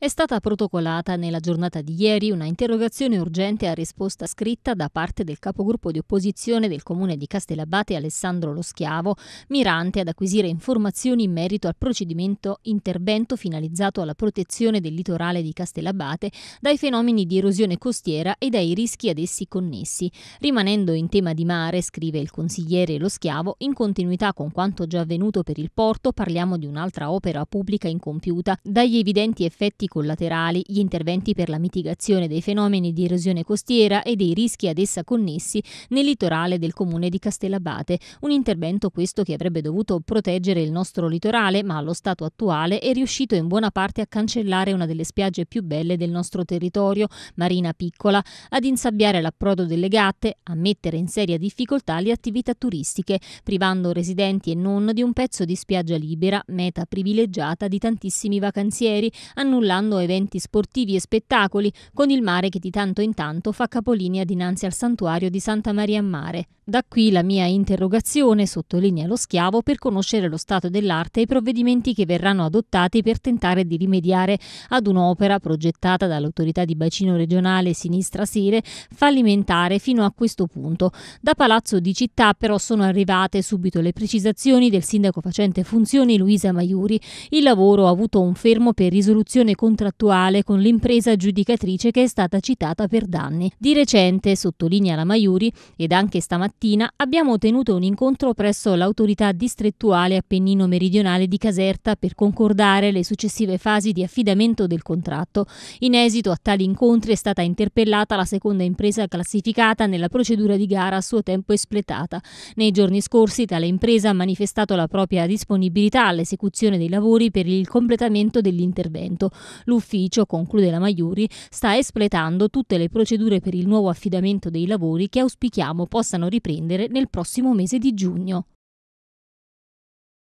È stata protocollata nella giornata di ieri una interrogazione urgente a risposta scritta da parte del capogruppo di opposizione del comune di Castellabate Alessandro Lo Schiavo, mirante ad acquisire informazioni in merito al procedimento intervento finalizzato alla protezione del litorale di Castellabate dai fenomeni di erosione costiera e dai rischi ad essi connessi. Rimanendo in tema di mare, scrive il consigliere Lo Schiavo, in continuità con quanto già avvenuto per il porto, parliamo di un'altra opera pubblica incompiuta dagli evidenti effetti collaterali, gli interventi per la mitigazione dei fenomeni di erosione costiera e dei rischi ad essa connessi nel litorale del comune di Castellabate, un intervento questo che avrebbe dovuto proteggere il nostro litorale, ma allo stato attuale è riuscito in buona parte a cancellare una delle spiagge più belle del nostro territorio, Marina Piccola, ad insabbiare l'approdo delle gatte, a mettere in seria difficoltà le attività turistiche, privando residenti e non di un pezzo di spiaggia libera, meta privilegiata di tantissimi vacanzieri, annullando organizzando eventi sportivi e spettacoli, con il mare che di tanto in tanto fa capolinea dinanzi al santuario di Santa Maria a Mare. Da qui la mia interrogazione, sottolinea lo schiavo, per conoscere lo stato dell'arte e i provvedimenti che verranno adottati per tentare di rimediare ad un'opera progettata dall'autorità di bacino regionale Sinistra Sire, fallimentare fino a questo punto. Da Palazzo di Città però sono arrivate subito le precisazioni del sindaco facente funzioni Luisa Maiuri. Il lavoro ha avuto un fermo per risoluzione con contrattuale con l'impresa giudicatrice che è stata citata per danni. Di recente, sottolinea la Maiuri, ed anche stamattina abbiamo tenuto un incontro presso l'autorità distrettuale Appennino Meridionale di Caserta per concordare le successive fasi di affidamento del contratto. In esito a tali incontri è stata interpellata la seconda impresa classificata nella procedura di gara a suo tempo espletata. Nei giorni scorsi tale impresa ha manifestato la propria disponibilità all'esecuzione dei lavori per il completamento dell'intervento. L'ufficio, conclude la Maiuri, sta espletando tutte le procedure per il nuovo affidamento dei lavori che auspichiamo possano riprendere nel prossimo mese di giugno.